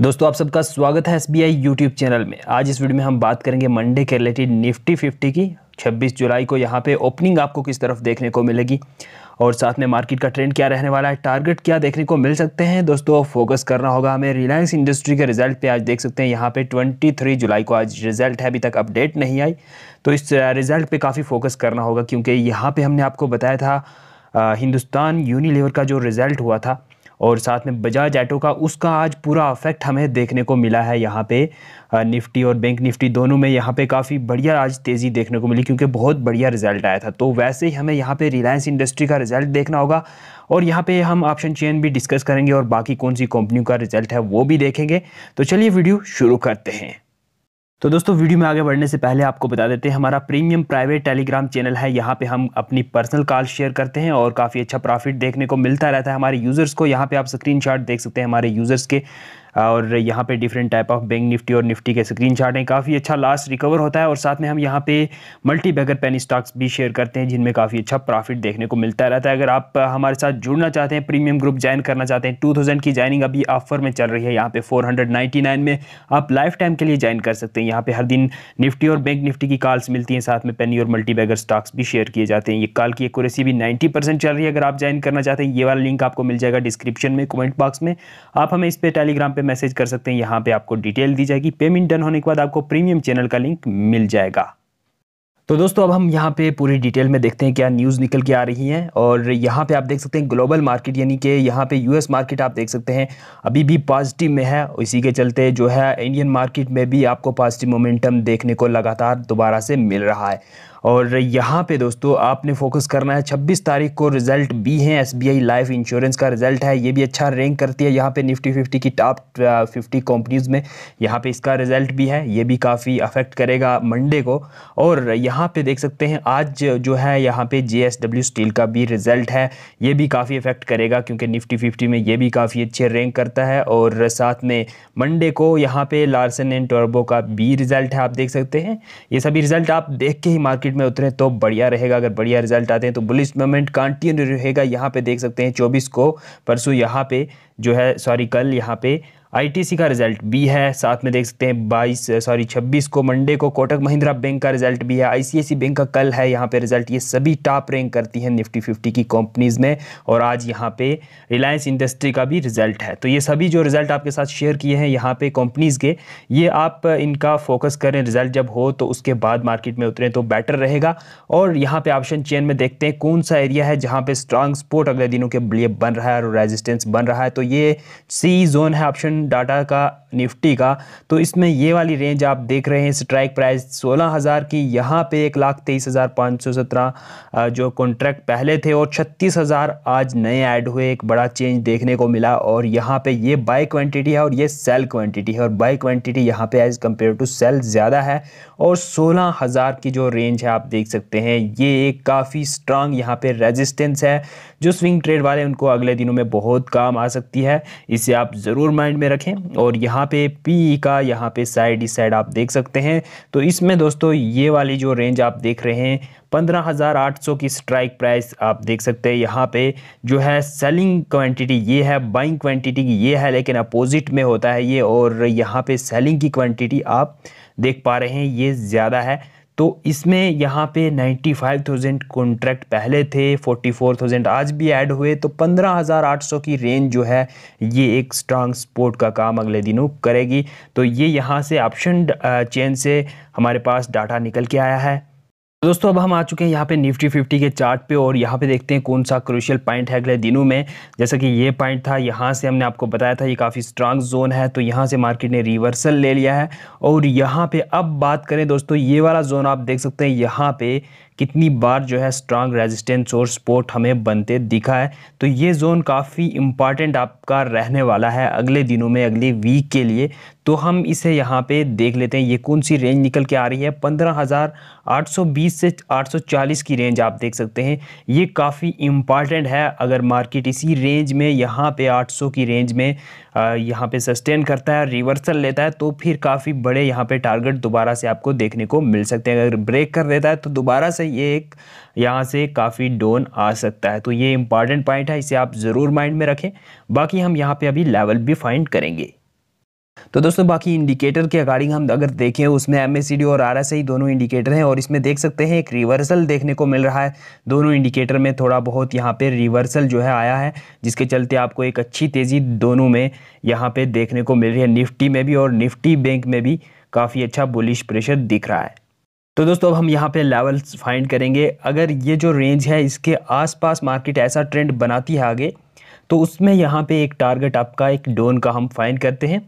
दोस्तों आप सबका स्वागत है S B I YouTube channel में आज इस वीडियो में हम बात करेंगे मंडे के रिलेटेड निफ्टी फिफ्टी की 26 जुलाई को यहाँ पे ओपनिंग आपको किस तरफ देखने को मिलेगी और साथ में मार्केट का ट्रेंड क्या रहने वाला है टारगेट क्या देखने को मिल सकते हैं दोस्तों फोकस करना होगा हमें रिलायंस इंडस्ट्री के रिजल्ट पे आज देख सकते हैं यहाँ पे 23 जुलाई को आज रिजल्ट है अभी तक अपडेट नहीं आई तो इस रिजल्ट पे काफ़ी फोकस करना होगा क्योंकि यहाँ पे हमने आपको बताया था हिंदुस्तान यूनिलीवर का जो रिज़ल्ट हुआ था और साथ में बजाज ऐटो का उसका आज पूरा अफेक्ट हमें देखने को मिला है यहाँ पे निफ्टी और बैंक निफ्टी दोनों में यहाँ पे काफ़ी बढ़िया आज तेज़ी देखने को मिली क्योंकि बहुत बढ़िया रिजल्ट आया था तो वैसे ही हमें यहाँ पे रिलायंस इंडस्ट्री का रिजल्ट देखना होगा और यहाँ पे हम ऑप्शन चेन भी डिस्कस करेंगे और बाकी कौन सी कंपनियों का रिजल्ट है वो भी देखेंगे तो चलिए वीडियो शुरू करते हैं तो दोस्तों वीडियो में आगे बढ़ने से पहले आपको बता देते हैं हमारा प्रीमियम प्राइवेट टेलीग्राम चैनल है यहाँ पे हम अपनी पर्सनल कॉल शेयर करते हैं और काफ़ी अच्छा प्रॉफिट देखने को मिलता रहता है हमारे यूज़र्स को यहाँ पे आप स्क्रीनशॉट देख सकते हैं हमारे यूज़र्स के और यहाँ पे different type of bank Nifty और निफ्टी के स्क्रीन हैं काफ़ी अच्छा लास्ट रिकवर होता है और साथ में हम यहाँ पे मल्टी बैगर पेन स्टॉक्स भी शेयर करते हैं जिनमें काफ़ी अच्छा प्रॉफिट देखने को मिलता रहता है अगर आप हमारे साथ जुड़ना चाहते हैं प्रीमियम ग्रुप ज्वाइन करना चाहते हैं टू की ज्वाइनिंग अभी ऑफर में चल रही है यहाँ पे फोर में आप लाइफ टाइम के लिए ज्वाइन कर सकते हैं यहाँ पे हर दिन निफ्टी और बैंक निफ्टी की कॉल्स मिलती हैं साथ में पेनी और मल्टी बैगर स्टॉक्स भी शेयर किए जाते हैं ये कॉल की एक्यूरेसी भी नाइन्टी चल रही है अगर आप ज्वाइन करना चाहते हैं ये वाला लिंक आपको मिल जाएगा डिस्क्रिप्शन में कमेंट बॉक्स में आप हमें इस पर टेलीग्राम पर मैसेज कर सकते हैं यहाँ पे आपको डिटेल दी जाएगी पेमेंट डन होने के बाद आपको प्रीमियम चैनल का लिंक मिल जाएगा तो दोस्तों अब हम यहाँ पे पूरी डिटेल में देखते हैं क्या न्यूज़ निकल के आ रही है और यहाँ पे आप देख सकते हैं ग्लोबल मार्केट यानी कि यहाँ पे यूएस मार्केट आप देख सकते हैं अभी भी पॉजिटिव में है इसी के चलते जो है इंडियन मार्केट में भी आपको पॉजिटिव मोमेंटम देखने को लगातार दोबारा से मिल रहा है और यहाँ पे दोस्तों आपने फोकस करना है 26 तारीख को रिजल्ट भी है एसबीआई लाइफ इंश्योरेंस का रिजल्ट है ये भी अच्छा रैंक करती है यहाँ पे निफ्टी फिफ्टी की टॉप फिफ्टी कंपनीज़ में यहाँ पे इसका रिजल्ट भी है ये भी काफ़ी अफेक्ट करेगा मंडे को और यहाँ पे देख सकते हैं आज जो है यहाँ पे जे स्टील का भी रिजल्ट है ये भी काफ़ी अफेक्ट करेगा क्योंकि निफ्टी फिफ्टी में ये भी काफ़ी अच्छे रैंक करता है और साथ में मंडे को यहाँ पर लार्सन एंड टर्बो का भी रिजल्ट है आप देख सकते हैं ये सभी रिजल्ट आप देख के ही मार्केट मार्केट में उतरे तो बढ़िया रहेगा अगर बढ़िया रिजल्ट आते हैं तो बुलिस मोमेंट कंटिन्यू रहेगा यहाँ पे देख सकते हैं चौबीस को परसों यहाँ पे जो है सॉरी कल यहाँ पे आईटीसी का रिजल्ट भी है साथ में देख सकते हैं बाईस सॉरी छब्बीस को मंडे को कोटक महिंद्रा बैंक का रिजल्ट भी है आईसीआईसी बैंक का कल है यहाँ पे रिजल्ट ये सभी टॉप रैंक करती हैं निफ्टी फिफ्टी की कंपनीज़ में और आज यहाँ पे रिलायंस इंडस्ट्री का भी रिजल्ट है तो ये सभी जो रिजल्ट आपके साथ शेयर किए हैं यहाँ पे कंपनीज़ के ये आप इनका फोकस करें रिजल्ट जब हो तो उसके बाद मार्केट में उतरें तो बेटर रहेगा और यहाँ पर ऑप्शन चेन में देखते हैं कौन सा एरिया है जहाँ पर स्ट्रांग स्पोर्ट अगले दिनों के लिए बन रहा है और रेजिस्टेंस बन रहा है तो ये सी जोन है ऑप्शन डाटा का निफ्टी का तो इसमें ये वाली रेंज आप देख रहे हैं स्ट्राइक प्राइस सोलह हज़ार की यहाँ पे एक लाख तेईस हज़ार पाँच सौ सत्रह जो कॉन्ट्रैक्ट पहले थे और छत्तीस हज़ार आज नए ऐड हुए एक बड़ा चेंज देखने को मिला और यहाँ पे ये बाय क्वांटिटी है और ये सेल क्वांटिटी है और बाई क्वांटिटी यहाँ पे एज़ कम्पेयर टू सेल ज़्यादा है और सोलह हज़ार की जो रेंज है आप देख सकते हैं ये एक काफ़ी स्ट्रांग यहाँ पर रेजिस्टेंस है जो स्विंग ट्रेड वाले उनको अगले दिनों में बहुत काम आ सकती है इसे आप ज़रूर माइंड में में रखें और यहाँ पे पी का यहाँ पे साइड साइड आप देख सकते हैं तो इसमें दोस्तों ये वाली जो रेंज आप देख रहे हैं 15,800 की स्ट्राइक प्राइस आप देख सकते हैं यहाँ पे जो है सेलिंग क्वांटिटी ये है बाइंग क्वांटिटी ये है लेकिन अपोजिट में होता है ये और यहाँ पे सेलिंग की क्वांटिटी आप देख पा रहे हैं ये ज़्यादा है तो इसमें यहाँ पे 95,000 कॉन्ट्रैक्ट पहले थे 44,000 आज भी ऐड हुए तो 15,800 की रेंज जो है ये एक स्ट्रांग सपोर्ट का काम अगले दिनों करेगी तो ये यहाँ से ऑप्शन चेन से हमारे पास डाटा निकल के आया है दोस्तों अब हम आ चुके हैं यहाँ पे निफ्टी फिफ्टी के चार्ट पे और यहाँ पे देखते हैं कौन सा क्रूशियल पॉइंट है अगले दिनों में जैसा कि ये पॉइंट था यहाँ से हमने आपको बताया था ये काफ़ी स्ट्रांग जोन है तो यहाँ से मार्केट ने रिवर्सल ले लिया है और यहाँ पे अब बात करें दोस्तों ये वाला जोन आप देख सकते हैं यहाँ पे कितनी बार जो है स्ट्रांग रेजिस्टेंस और सपोर्ट हमें बनते दिखा है तो ये जोन काफ़ी इंपॉर्टेंट आपका रहने वाला है अगले दिनों में अगले वीक के लिए तो हम इसे यहाँ पे देख लेते हैं ये कौन सी रेंज निकल के आ रही है 15,820 से 840 की रेंज आप देख सकते हैं ये काफ़ी इम्पॉर्टेंट है अगर मार्केट इसी रेंज में यहाँ पे 800 की रेंज में यहाँ पे सस्टेन करता है रिवर्सल लेता है तो फिर काफ़ी बड़े यहाँ पे टारगेट दोबारा से आपको देखने को मिल सकते हैं अगर ब्रेक कर देता है तो दोबारा से ये एक यहाँ से काफ़ी डोन आ सकता है तो ये इंपॉर्टेंट पॉइंट है इसे आप ज़रूर माइंड में रखें बाकी हम यहाँ पे अभी लेवल भी फाइंड करेंगे तो दोस्तों बाकी इंडिकेटर के अकॉर्डिंग हम अगर देखें उसमें एम और आर दोनों इंडिकेटर हैं और इसमें देख सकते हैं एक रिवर्सल देखने को मिल रहा है दोनों इंडिकेटर में थोड़ा बहुत यहाँ पे रिवर्सल जो है आया है जिसके चलते आपको एक अच्छी तेज़ी दोनों में यहाँ पे देखने को मिल रही है निफ्टी में भी और निफ्टी बैंक में भी काफ़ी अच्छा बुलिश प्रेशर दिख रहा है तो दोस्तों अब हम यहाँ पे लेवल्स फाइंड करेंगे अगर ये जो रेंज है इसके आसपास मार्केट ऐसा ट्रेंड बनाती है आगे तो उसमें यहाँ पे एक टारगेट आपका एक डोन का हम फाइंड करते हैं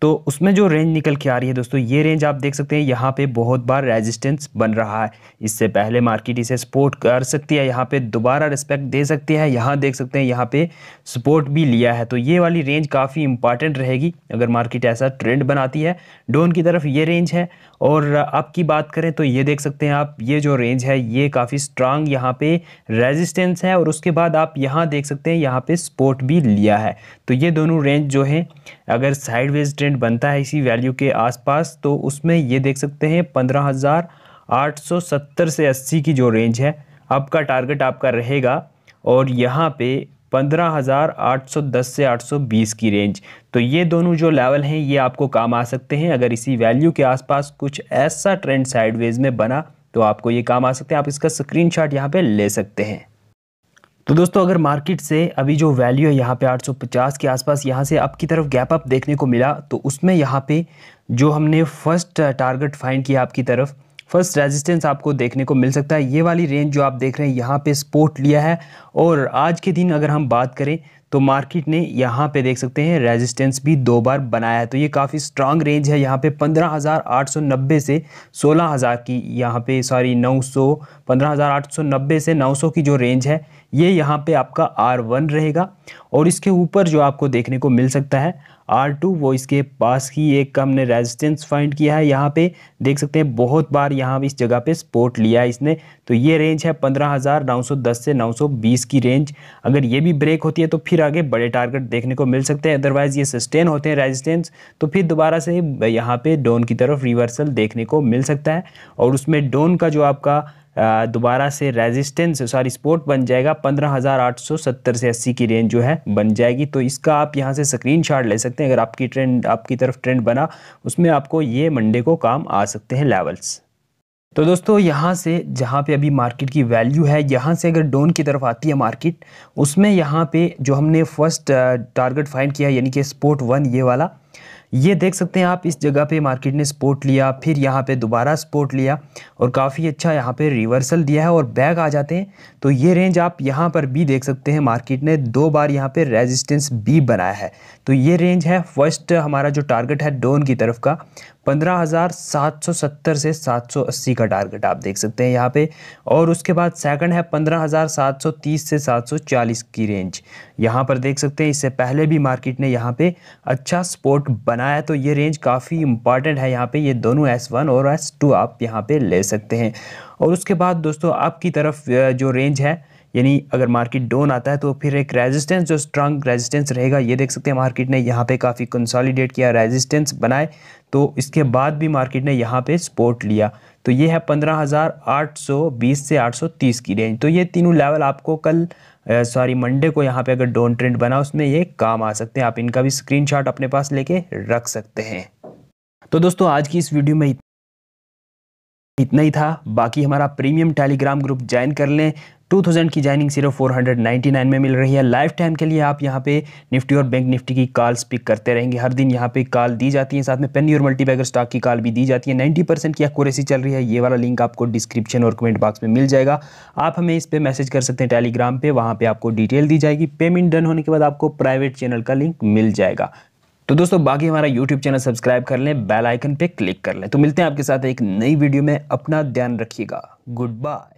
तो उसमें जो रेंज निकल के आ रही है दोस्तों ये रेंज आप देख सकते हैं यहाँ पे बहुत बार रेजिस्टेंस बन रहा है इससे पहले मार्केट इसे सपोर्ट कर सकती है यहाँ पे दोबारा रिस्पेक्ट दे सकती है यहाँ देख सकते हैं यहाँ पे सपोर्ट भी लिया है तो ये वाली रेंज काफ़ी इंपॉर्टेंट रहेगी अगर मार्केट ऐसा ट्रेंड बनाती है डोन की तरफ ये रेंज है और अब की बात करें तो ये देख सकते हैं आप ये जो रेंज है ये काफ़ी स्ट्रांग यहाँ पे रेजिस्टेंस है और उसके बाद आप यहाँ देख सकते हैं यहाँ पे सपोर्ट भी लिया है तो ये दोनों रेंज जो है अगर साइडवेज ट्रेंड बनता है इसी वैल्यू के आसपास तो उसमें ये देख सकते हैं पंद्रह हज़ार आठ सौ सत्तर से अस्सी की जो रेंज है आपका टारगेट आपका रहेगा और यहाँ पे पंद्रह हज़ार आठ सौ दस से आठ सौ बीस की रेंज तो ये दोनों जो लेवल हैं ये आपको काम आ सकते हैं अगर इसी वैल्यू के आसपास कुछ ऐसा ट्रेंड साइडवेज में बना तो आपको ये काम आ सकते हैं आप इसका स्क्रीनशॉट यहाँ पे ले सकते हैं तो दोस्तों अगर मार्केट से अभी जो वैल्यू है यहाँ पे 850 के आसपास यहाँ से अप की तरफ गैप अप देखने को मिला तो उसमें यहाँ पे जो हमने फर्स्ट टारगेट फाइंड किया आपकी तरफ फर्स्ट रेजिस्टेंस आपको देखने को मिल सकता है ये वाली रेंज जो आप देख रहे हैं यहाँ पे स्पोर्ट लिया है और आज के दिन अगर हम बात करें तो मार्केट ने यहाँ पे देख सकते हैं रेजिस्टेंस भी दो बार बनाया है तो ये काफ़ी स्ट्रांग रेंज है यहाँ पे 15,890 से 16,000 की यहाँ पे सॉरी 900 15,890 से 900 की जो रेंज है ये यहाँ पे आपका आर वन रहेगा और इसके ऊपर जो आपको देखने को मिल सकता है आर टू वो इसके पास ही एक हमने रेजिस्टेंस फाइंड किया है यहाँ पे देख सकते हैं बहुत बार यहाँ इस जगह पे सपोर्ट लिया है इसने तो ये रेंज है पंद्रह हज़ार नौ सौ दस से नौ सौ बीस की रेंज अगर ये भी ब्रेक होती है तो फिर आगे बड़े टारगेट देखने को मिल सकते हैं अदरवाइज़ ये सस्टेन होते हैं रेजिस्टेंस तो फिर दोबारा से यहाँ पर डोन की तरफ रिवर्सल देखने को मिल सकता है और उसमें डोन का जो आपका दोबारा से रेजिस्टेंस सॉरी सपोर्ट बन जाएगा 15,870 से 80 की रेंज जो है बन जाएगी तो इसका आप यहाँ से स्क्रीनशॉट ले सकते हैं अगर आपकी ट्रेंड आपकी तरफ ट्रेंड बना उसमें आपको ये मंडे को काम आ सकते हैं लेवल्स तो दोस्तों यहाँ से जहाँ पे अभी मार्केट की वैल्यू है यहाँ से अगर डोन की तरफ आती है मार्केट उसमें यहाँ पे जो हमने फर्स्ट टारगेट फाइंड किया यानी कि स्पोर्ट वन ये वाला ये देख सकते हैं आप इस जगह पे मार्केट ने स्पोर्ट लिया फिर यहाँ पे दोबारा स्पोर्ट लिया और काफ़ी अच्छा यहाँ पे रिवर्सल दिया है और बैग आ जाते हैं तो ये रेंज आप यहाँ पर भी देख सकते हैं मार्केट ने दो बार यहाँ पे रेजिस्टेंस बी बनाया है तो ये रेंज है फर्स्ट हमारा जो टारगेट है डोन की तरफ का सत्तर से अस्सी का टारगेट आप देख सकते हैं यहाँ पे और उसके बाद सेकंड है तीस से चालीस की रेंज यहाँ पर देख सकते हैं इससे पहले भी मार्केट ने यहाँ पे अच्छा स्पोर्ट बना बनाना है तो ये रेंज काफ़ी इंपॉर्टेंट है यहाँ पे ये दोनों S1 और S2 आप यहाँ पे ले सकते हैं और उसके बाद दोस्तों आपकी तरफ जो रेंज है यानी अगर मार्केट डाउन आता है तो फिर एक रेजिस्टेंस जो स्ट्रांग रेजिस्टेंस रहेगा ये देख सकते हैं मार्केट ने यहाँ पे काफ़ी कंसोलिडेट किया रेजिस्टेंस बनाए तो इसके बाद भी मार्केट ने यहाँ पे सपोर्ट लिया तो ये है 15,820 से 830 की रेंज तो ये तीनों लेवल आपको कल सॉरी मंडे को यहाँ पे अगर डोन ट्रेंड बना उसमें ये काम आ सकते हैं आप इनका भी स्क्रीनशॉट अपने पास लेके रख सकते हैं तो दोस्तों आज की इस वीडियो में इतना ही था बाकी हमारा प्रीमियम टेलीग्राम ग्रुप ज्वाइन कर लें 2000 की जाइनिंग सिर्फ 499 में मिल रही है लाइफ टाइम के लिए आप यहाँ पे निफ्टी और बैंक निफ्टी की कॉल्स पिक करते रहेंगे हर दिन यहाँ पे कॉल दी जाती है साथ में पेनी और मल्टीबैगर स्टॉक की कॉल भी दी जाती है 90 परसेंट की एक्यूरेसी चल रही है ये वाला लिंक आपको डिस्क्रिप्शन और कमेंट बॉक्स में मिल जाएगा आप हमें इस पर मैसेज कर सकते हैं टेलीग्राम पर वहाँ पर आपको डिटेल दी जाएगी पेमेंट डन होने के बाद आपको प्राइवेट चैनल का लिंक मिल जाएगा तो दोस्तों बाकी हमारा YouTube चैनल सब्सक्राइब कर लें बेल आइकन पे क्लिक कर लें तो मिलते हैं आपके साथ एक नई वीडियो में अपना ध्यान रखिएगा गुड बाय